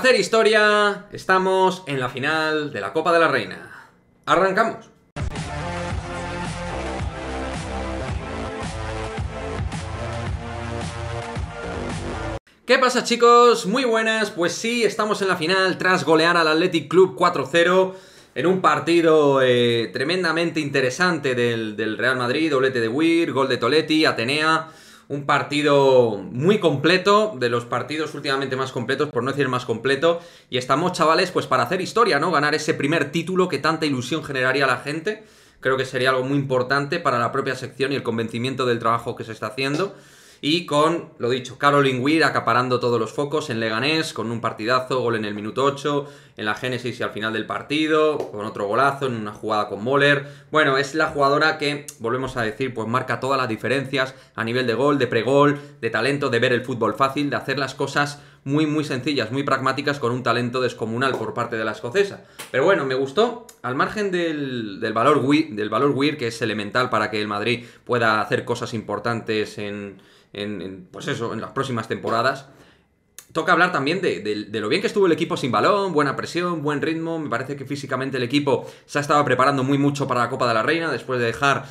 hacer historia, estamos en la final de la Copa de la Reina. Arrancamos. ¿Qué pasa chicos? Muy buenas, pues sí, estamos en la final tras golear al Athletic Club 4-0 en un partido eh, tremendamente interesante del, Real Madrid, doblete de Weir, gol de Toletti, Atenea un partido muy completo, de los partidos últimamente más completos, por no decir más completo, y estamos, chavales, pues para hacer historia, ¿no? Ganar ese primer título que tanta ilusión generaría a la gente, creo que sería algo muy importante para la propia sección y el convencimiento del trabajo que se está haciendo. Y con, lo dicho, Caroline Weir acaparando todos los focos en Leganés, con un partidazo, gol en el minuto 8, en la Génesis y al final del partido, con otro golazo, en una jugada con Moller. Bueno, es la jugadora que, volvemos a decir, pues marca todas las diferencias a nivel de gol, de pregol, de talento, de ver el fútbol fácil, de hacer las cosas muy, muy sencillas, muy pragmáticas, con un talento descomunal por parte de la escocesa. Pero bueno, me gustó, al margen del, del valor Weir, del valor que es elemental para que el Madrid pueda hacer cosas importantes en, en, pues eso, en las próximas temporadas. Toca hablar también de, de, de, lo bien que estuvo el equipo sin balón, buena presión, buen ritmo. Me parece que físicamente el equipo se ha estado preparando muy mucho para la Copa de la Reina después de dejar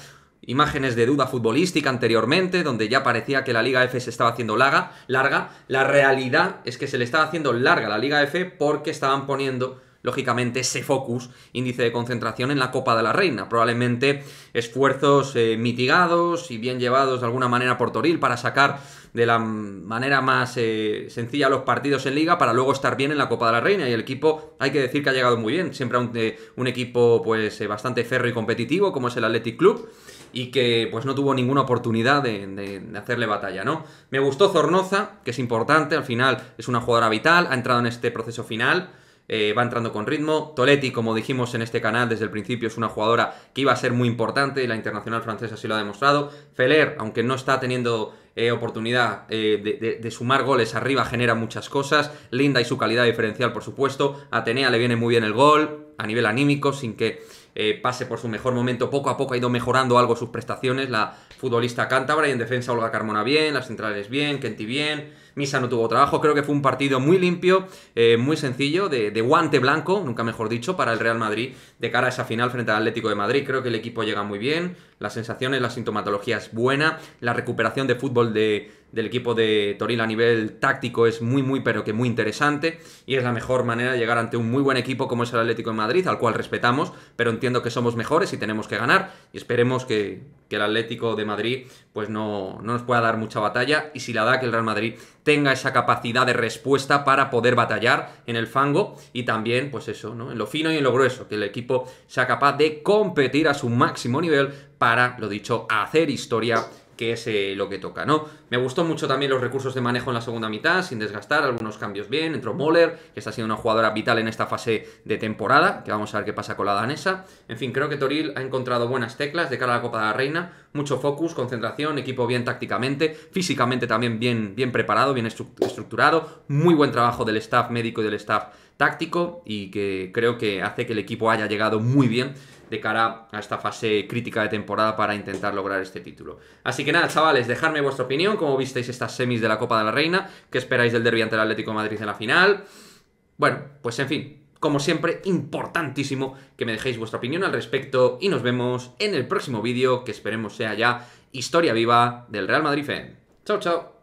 imágenes de duda futbolística anteriormente, donde ya parecía que la Liga F se estaba haciendo larga, larga. La realidad es que se le estaba haciendo larga la Liga F porque estaban poniendo lógicamente ese focus, índice de concentración en la Copa de la Reina. Probablemente esfuerzos eh, mitigados y bien llevados de alguna manera por Toril para sacar de la manera más eh, sencilla los partidos en liga para luego estar bien en la Copa de la Reina. Y el equipo hay que decir que ha llegado muy bien, siempre eh, un, equipo pues bastante ferro y competitivo como es el Athletic Club y que pues no tuvo ninguna oportunidad de, hacerle batalla, ¿no? Me gustó Zornoza, que es importante, al final es una jugadora vital, ha entrado en este proceso final, eh, va entrando con ritmo. Toletti, como dijimos en este canal desde el principio, es una jugadora que iba a ser muy importante, la internacional francesa así lo ha demostrado. Feller, aunque no está teniendo eh, oportunidad eh, de, de, sumar goles arriba, genera muchas cosas. Linda y su calidad diferencial, por supuesto. Atenea le viene muy bien el gol, a nivel anímico, sin que eh, pase por su mejor momento. Poco a poco ha ido mejorando algo sus prestaciones. La futbolista cántabra y en defensa Olga Carmona bien, las centrales bien, Kenti bien. Misa no tuvo trabajo, creo que fue un partido muy limpio, eh, muy sencillo, de, guante blanco, nunca mejor dicho, para el Real Madrid de cara a esa final frente al Atlético de Madrid. Creo que el equipo llega muy bien, las sensaciones, la sintomatología es buena, la recuperación de fútbol del equipo de Toril a nivel táctico es muy, muy, pero que muy interesante y es la mejor manera de llegar ante un muy buen equipo como es el Atlético de Madrid, al cual respetamos, pero entiendo que somos mejores y tenemos que ganar y esperemos que que el Atlético de Madrid pues no, no nos pueda dar mucha batalla y si la da que el Real Madrid tenga esa capacidad de respuesta para poder batallar en el fango y también pues eso, ¿no? En lo fino y en lo grueso, que el equipo sea capaz de competir a su máximo nivel para, lo dicho, hacer historia que es eh, lo que toca, ¿no? Me gustó mucho también los recursos de manejo en la segunda mitad, sin desgastar, algunos cambios bien, entró Moller, que está siendo una jugadora vital en esta fase de temporada, que vamos a ver qué pasa con la danesa. En fin, creo que Toril ha encontrado buenas teclas de cara a la Copa de la Reina, mucho focus, concentración, equipo bien tácticamente, físicamente también bien, bien preparado, bien estructurado, muy buen trabajo del staff médico y del staff táctico y que creo que hace que el equipo haya llegado muy bien de cara a esta fase crítica de temporada para intentar lograr este título. Así que nada, chavales, dejadme vuestra opinión, cómo visteis estas semis de la Copa de la Reina, qué esperáis del derbi ante el Atlético de Madrid en la final. Bueno, pues en fin, como siempre, importantísimo que me dejéis vuestra opinión al respecto y nos vemos en el próximo vídeo que esperemos sea ya historia viva del Real Madrid Fan. E chao, chao.